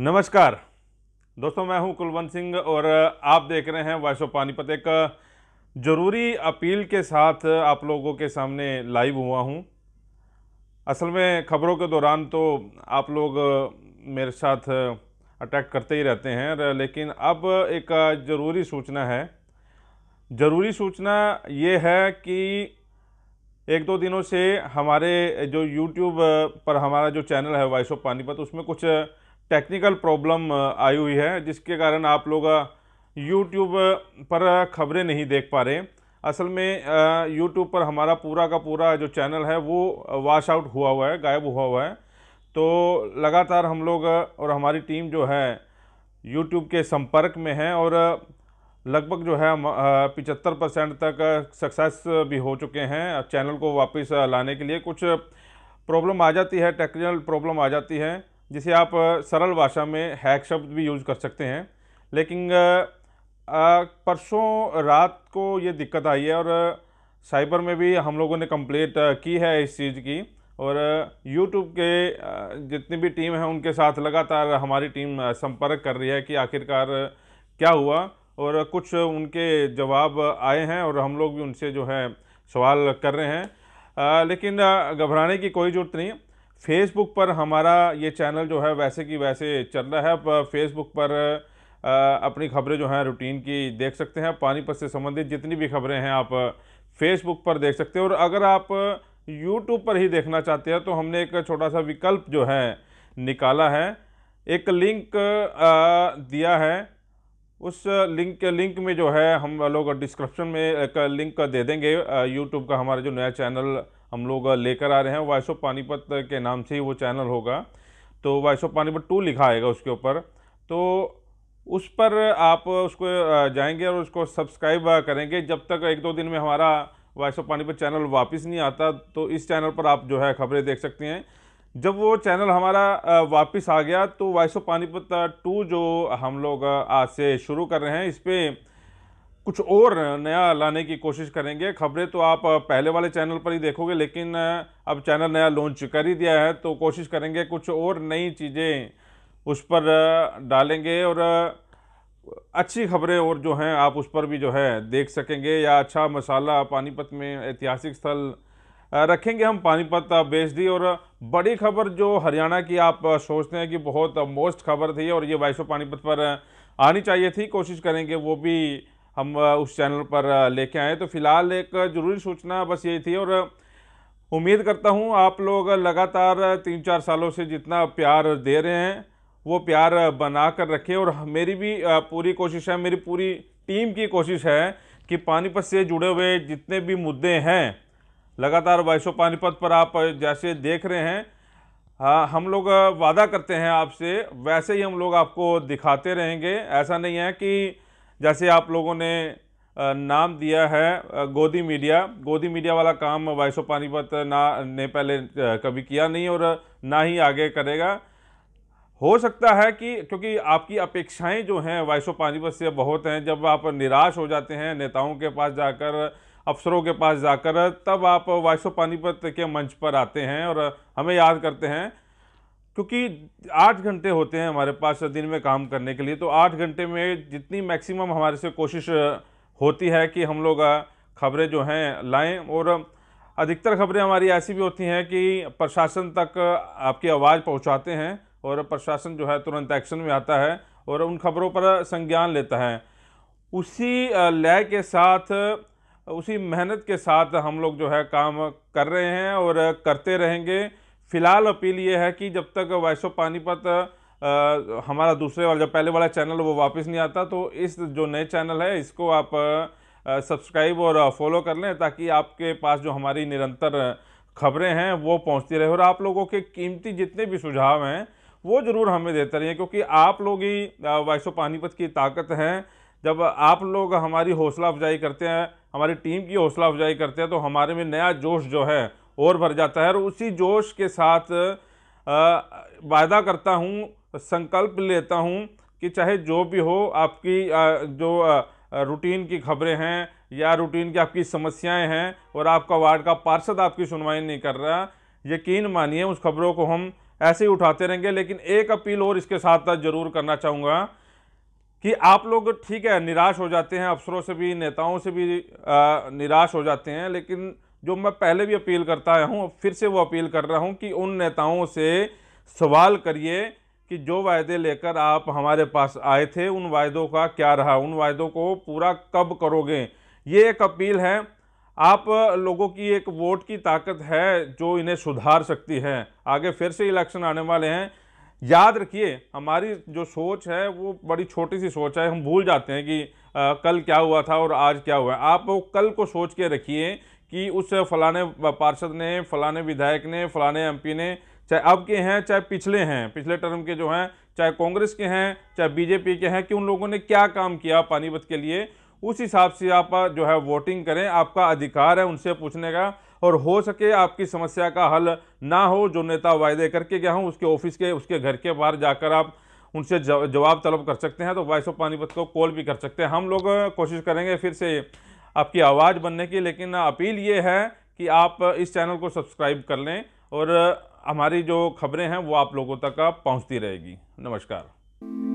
नमस्कार दोस्तों मैं हूं कुलवंत सिंह और आप देख रहे हैं वॉइस ऑफ पानीपत एक ज़रूरी अपील के साथ आप लोगों के सामने लाइव हुआ हूं असल में खबरों के दौरान तो आप लोग मेरे साथ अटैक करते ही रहते हैं लेकिन अब एक ज़रूरी सूचना है ज़रूरी सूचना ये है कि एक दो दिनों से हमारे जो YouTube पर हमारा जो चैनल है वॉइस ऑफ पानीपत उसमें कुछ टेक्निकल प्रॉब्लम uh, आई हुई है जिसके कारण आप लोग यूट्यूब uh, uh, पर खबरें नहीं देख पा रहे असल में यूट्यूब पर हमारा पूरा का पूरा जो चैनल है वो वाश आउट हुआ हुआ है गायब हुआ हुआ है तो लगातार हम लोग और हमारी टीम जो है यूट्यूब के संपर्क में है और लगभग जो है पिचहत्तर परसेंट तक सक्सेस भी हो चुके हैं चैनल को वापस लाने के लिए कुछ प्रॉब्लम आ जाती है टेक्निकल प्रॉब्लम आ जाती है जिसे आप सरल भाषा में हैक शब्द भी यूज कर सकते हैं लेकिन परसों रात को ये दिक्कत आई है और साइबर में भी हम लोगों ने कंप्लेंट की है इस चीज़ की और यूट्यूब के जितनी भी टीम है उनके साथ लगातार हमारी टीम संपर्क कर रही है कि आखिरकार क्या हुआ और कुछ उनके जवाब आए हैं और हम लोग भी उनसे जो है सवाल कर रहे हैं लेकिन घबराने की कोई ज़रूरत नहीं फेसबुक पर हमारा ये चैनल जो है वैसे कि वैसे चल रहा है फेसबुक पर अपनी खबरें जो हैं रूटीन की देख सकते हैं पानीपत से संबंधित जितनी भी खबरें हैं आप फेसबुक पर देख सकते हैं और अगर आप यूट्यूब पर ही देखना चाहते हैं तो हमने एक छोटा सा विकल्प जो है निकाला है एक लिंक दिया है उस लिंक के लिंक में जो है हम लोग डिस्क्रिप्शन में एक लिंक दे देंगे यूट्यूब का हमारा जो नया चैनल हम लोग लेकर आ रहे हैं ऑफ पानीपत के नाम से ही वो चैनल होगा तो ऑफ पानीपत टू लिखा आएगा उसके ऊपर तो उस पर आप उसको जाएंगे और उसको सब्सक्राइब करेंगे जब तक एक दो दिन में हमारा वॉइस ऑफ पानीपत चैनल वापस नहीं आता तो इस चैनल पर आप जो है खबरें देख सकते हैं जब वो चैनल हमारा वापस आ गया तो वॉइस ऑफ पानीपत टू जो हम लोग आज से शुरू कर रहे हैं इस पर कुछ और नया लाने की कोशिश करेंगे खबरें तो आप पहले वाले चैनल पर ही देखोगे लेकिन अब चैनल नया लॉन्च कर ही दिया है तो कोशिश करेंगे कुछ और नई चीज़ें उस पर डालेंगे और अच्छी खबरें और जो हैं आप उस पर भी जो है देख सकेंगे या अच्छा मसाला पानीपत में ऐतिहासिक स्थल रखेंगे हम पानीपत बेच दी और बड़ी खबर जो हरियाणा की आप सोचते हैं कि बहुत मोस्ट खबर थी और ये वाइसो पानीपत पर आनी चाहिए थी कोशिश करेंगे वो भी हम उस चैनल पर लेके आए तो फ़िलहाल एक ज़रूरी सूचना बस यही थी और उम्मीद करता हूँ आप लोग लगातार तीन चार सालों से जितना प्यार दे रहे हैं वो प्यार बना कर रखें और मेरी भी पूरी कोशिश है मेरी पूरी टीम की कोशिश है कि पानीपत से जुड़े हुए जितने भी मुद्दे हैं लगातार वैसो पानीपत पर आप जैसे देख रहे हैं हम लोग वादा करते हैं आपसे वैसे ही हम लोग आपको दिखाते रहेंगे ऐसा नहीं है कि जैसे आप लोगों ने नाम दिया है गोदी मीडिया गोदी मीडिया वाला काम वाइसो पानीपत ना ने पहले कभी किया नहीं और ना ही आगे करेगा हो सकता है कि क्योंकि आपकी अपेक्षाएं जो हैं वाइसो पानीपत से बहुत हैं जब आप निराश हो जाते हैं नेताओं के पास जाकर अफसरों के पास जाकर तब आप वाइसो पानीपत के मंच पर आते हैं और हमें याद करते हैं क्योंकि आठ घंटे होते हैं हमारे पास दिन में काम करने के लिए तो आठ घंटे में जितनी मैक्सिमम हमारे से कोशिश होती है कि हम लोग खबरें जो हैं लाएं और अधिकतर खबरें हमारी ऐसी भी होती हैं कि प्रशासन तक आपकी आवाज़ पहुंचाते हैं और प्रशासन जो है तुरंत एक्शन में आता है और उन खबरों पर संज्ञान लेता है उसी लय के साथ उसी मेहनत के साथ हम लोग जो है काम कर रहे हैं और करते रहेंगे फिलहाल अपील ये है कि जब तक वॉइस ऑफ पानीपत हमारा दूसरे वाला जब पहले वाला चैनल वो वापस नहीं आता तो इस जो नए चैनल है इसको आप सब्सक्राइब और फॉलो कर लें ताकि आपके पास जो हमारी निरंतर खबरें हैं वो पहुंचती रहे और आप लोगों के कीमती जितने भी सुझाव हैं वो ज़रूर हमें देते रहिए क्योंकि आप लोग ही वाइसो पानीपत की ताकत हैं जब आप लोग हमारी हौसला अफजाई करते हैं हमारी टीम की हौसला अफजाई करते हैं तो हमारे में नया जोश जो है और भर जाता है और उसी जोश के साथ वायदा करता हूँ संकल्प लेता हूँ कि चाहे जो भी हो आपकी जो रूटीन की खबरें हैं या रूटीन की आपकी समस्याएं हैं और आपका वार्ड का पार्षद आपकी सुनवाई नहीं कर रहा यकीन मानिए उस खबरों को हम ऐसे ही उठाते रहेंगे लेकिन एक अपील और इसके साथ ज़रूर करना चाहूँगा कि आप लोग ठीक है निराश हो जाते हैं अफसरों से भी नेताओं से भी निराश हो जाते हैं लेकिन जो मैं पहले भी अपील करता आया हूँ फिर से वो अपील कर रहा हूँ कि उन नेताओं से सवाल करिए कि जो वायदे लेकर आप हमारे पास आए थे उन वायदों का क्या रहा उन वायदों को पूरा कब करोगे ये एक अपील है आप लोगों की एक वोट की ताकत है जो इन्हें सुधार सकती है आगे फिर से इलेक्शन आने वाले हैं याद रखिए हमारी जो सोच है वो बड़ी छोटी सी सोच है हम भूल जाते हैं कि आ, कल क्या हुआ था और आज क्या हुआ है आप वो कल को सोच के रखिए कि उस फलाने पार्षद ने फलाने विधायक ने फलाने एमपी ने चाहे अब के हैं चाहे पिछले हैं पिछले टर्म के जो हैं चाहे कांग्रेस के हैं चाहे बीजेपी के हैं कि उन लोगों ने क्या काम किया पानीपत के लिए उस हिसाब से आप जो है वोटिंग करें आपका अधिकार है उनसे पूछने का और हो सके आपकी समस्या का हल ना हो जो नेता वायदे करके गया हूँ उसके ऑफिस के उसके घर के बाहर जाकर आप उनसे जवाब तलब कर सकते हैं तो वॉइस ऑफ पानीपत को कॉल भी कर सकते हैं हम लोग कोशिश करेंगे फिर से आपकी आवाज़ बनने की लेकिन अपील ये है कि आप इस चैनल को सब्सक्राइब कर लें और हमारी जो खबरें हैं वो आप लोगों तक पहुंचती रहेगी नमस्कार